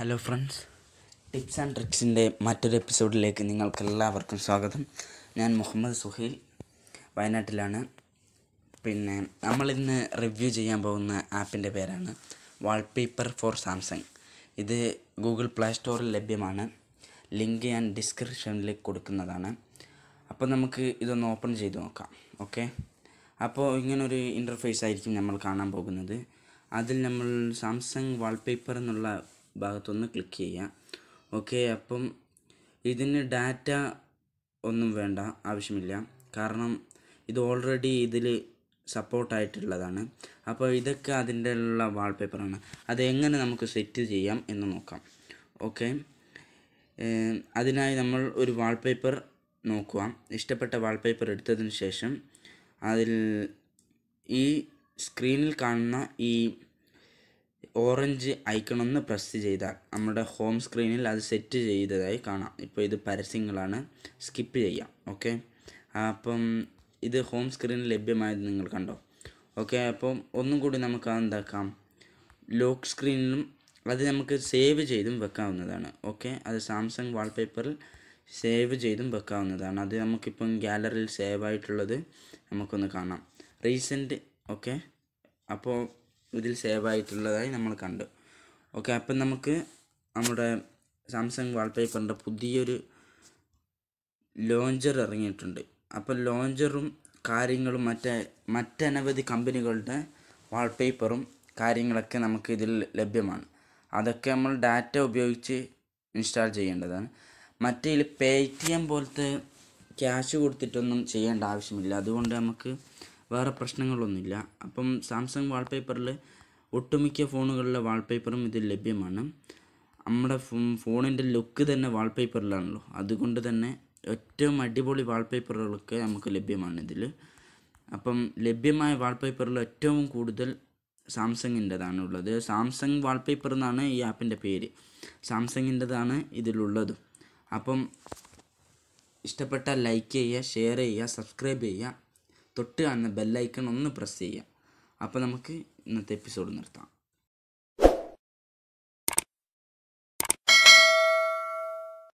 hello friends tips and ട്രിക്സിൻ്റെ മറ്റൊരു എപ്പിസോഡിലേക്ക് നിങ്ങൾക്കെല്ലാവർക്കും സ്വാഗതം ഞാൻ മുഹമ്മദ് സുഹൈൽ വയനാട്ടിലാണ് പിന്നെ നമ്മളിന്ന് റിവ്യൂ ചെയ്യാൻ പോകുന്ന ആപ്പിൻ്റെ പേരാണ് വാൾപേപ്പർ ഫോർ സാംസങ് ഇത് ഗൂഗിൾ പ്ലേ സ്റ്റോറിൽ ലഭ്യമാണ് ലിങ്ക് ഞാൻ ഡിസ്ക്രിപ്ഷനിൽ കൊടുക്കുന്നതാണ് അപ്പോൾ നമുക്ക് ഇതൊന്ന് ഓപ്പൺ ചെയ്ത് നോക്കാം ഓക്കെ അപ്പോൾ ഇങ്ങനൊരു ഇൻ്റർഫേസ് ആയിരിക്കും നമ്മൾ കാണാൻ പോകുന്നത് അതിൽ നമ്മൾ സാംസങ് വാൾപേപ്പർ എന്നുള്ള ഭാഗത്തൊന്ന് ക്ലിക്ക് ചെയ്യാം ഓക്കെ അപ്പം ഇതിന് ഡാറ്റ ഒന്നും വേണ്ട ആവശ്യമില്ല കാരണം ഇത് ഓൾറെഡി ഇതിൽ സപ്പോർട്ടായിട്ടുള്ളതാണ് അപ്പോൾ ഇതൊക്കെ അതിൻ്റെ ഉള്ള വാൾപേപ്പറാണ് അത് എങ്ങനെ നമുക്ക് സെറ്റ് ചെയ്യാം എന്ന് നോക്കാം ഓക്കെ അതിനായി നമ്മൾ ഒരു വാൾപേപ്പർ നോക്കുക ഇഷ്ടപ്പെട്ട വാൾപേപ്പർ എടുത്തതിന് ശേഷം അതിൽ ഈ സ്ക്രീനിൽ കാണുന്ന ഈ ഓറഞ്ച് ഒന്ന് പ്രസ് ചെയ്താൽ നമ്മുടെ ഹോം സ്ക്രീനിൽ അത് സെറ്റ് ചെയ്തതായി കാണാം ഇപ്പോൾ ഇത് പരസ്യങ്ങളാണ് സ്കിപ്പ് ചെയ്യാം ഓക്കെ അപ്പം ഇത് ഹോം സ്ക്രീനിൽ ലഭ്യമായത് നിങ്ങൾ കണ്ടോ ഓക്കെ അപ്പം ഒന്നും കൂടി നമുക്ക് എന്താക്കാം ലോക്ക് സ്ക്രീനിലും അത് നമുക്ക് സേവ് ചെയ്തും വെക്കാവുന്നതാണ് ഓക്കെ അത് സാംസങ് വാൾപേപ്പറിൽ സേവ് ചെയ്തും വെക്കാവുന്നതാണ് അത് നമുക്കിപ്പം ഗ്യാലറിയിൽ സേവ് ആയിട്ടുള്ളത് നമുക്കൊന്ന് കാണാം റീസെൻറ്റ് ഓക്കെ അപ്പോൾ ഇതിൽ സേവ് ആയിട്ടുള്ളതായി നമ്മൾ കണ്ടു ഓക്കെ അപ്പം നമുക്ക് നമ്മുടെ സാംസങ് വാൾപേപ്പറിൻ്റെ പുതിയൊരു ലോഞ്ചർ ഇറങ്ങിയിട്ടുണ്ട് അപ്പം ലോഞ്ചറും കാര്യങ്ങളും മറ്റേ മറ്റനവധി കമ്പനികളുടെ വാൾപേപ്പറും കാര്യങ്ങളൊക്കെ നമുക്ക് ഇതിൽ ലഭ്യമാണ് അതൊക്കെ നമ്മൾ ഡാറ്റ ഉപയോഗിച്ച് ഇൻസ്റ്റാൾ ചെയ്യേണ്ടതാണ് മറ്റേ പേ ടി എം പോലത്തെ ക്യാഷ് കൊടുത്തിട്ടൊന്നും ചെയ്യേണ്ട ആവശ്യമില്ല അതുകൊണ്ട് നമുക്ക് വേറെ പ്രശ്നങ്ങളൊന്നുമില്ല അപ്പം സാംസങ് വാൾപേപ്പറിൽ ഒട്ടുമിക്ക ഫോണുകളിലെ വാൾപേപ്പറും ഇതിൽ ലഭ്യമാണ് നമ്മുടെ ഫോണിൻ്റെ ലുക്ക് തന്നെ വാൾപേപ്പറിലാണല്ലോ അതുകൊണ്ട് തന്നെ ഏറ്റവും അടിപൊളി വാൾപേപ്പറുകളൊക്കെ നമുക്ക് ലഭ്യമാണ് ഇതിൽ അപ്പം ലഭ്യമായ വാൾപേപ്പറിൽ ഏറ്റവും കൂടുതൽ സാംസങ്ങിൻ്റെതാണുള്ളത് ഉള്ളത് സാംസങ് വാൾപേപ്പർ എന്നാണ് ഈ ആപ്പിൻ്റെ പേര് സാംസങ്ങിൻ്റെതാണ് ഇതിലുള്ളത് അപ്പം ഇഷ്ടപ്പെട്ട ലൈക്ക് ചെയ്യുക ഷെയർ ചെയ്യുക സബ്സ്ക്രൈബ് ചെയ്യുക തൊട്ട് കാണുന്ന ബെല്ലൈക്കൺ ഒന്ന് പ്രസ് ചെയ്യുക അപ്പോൾ നമുക്ക് ഇന്നത്തെ എപ്പിസോഡ് നിർത്താം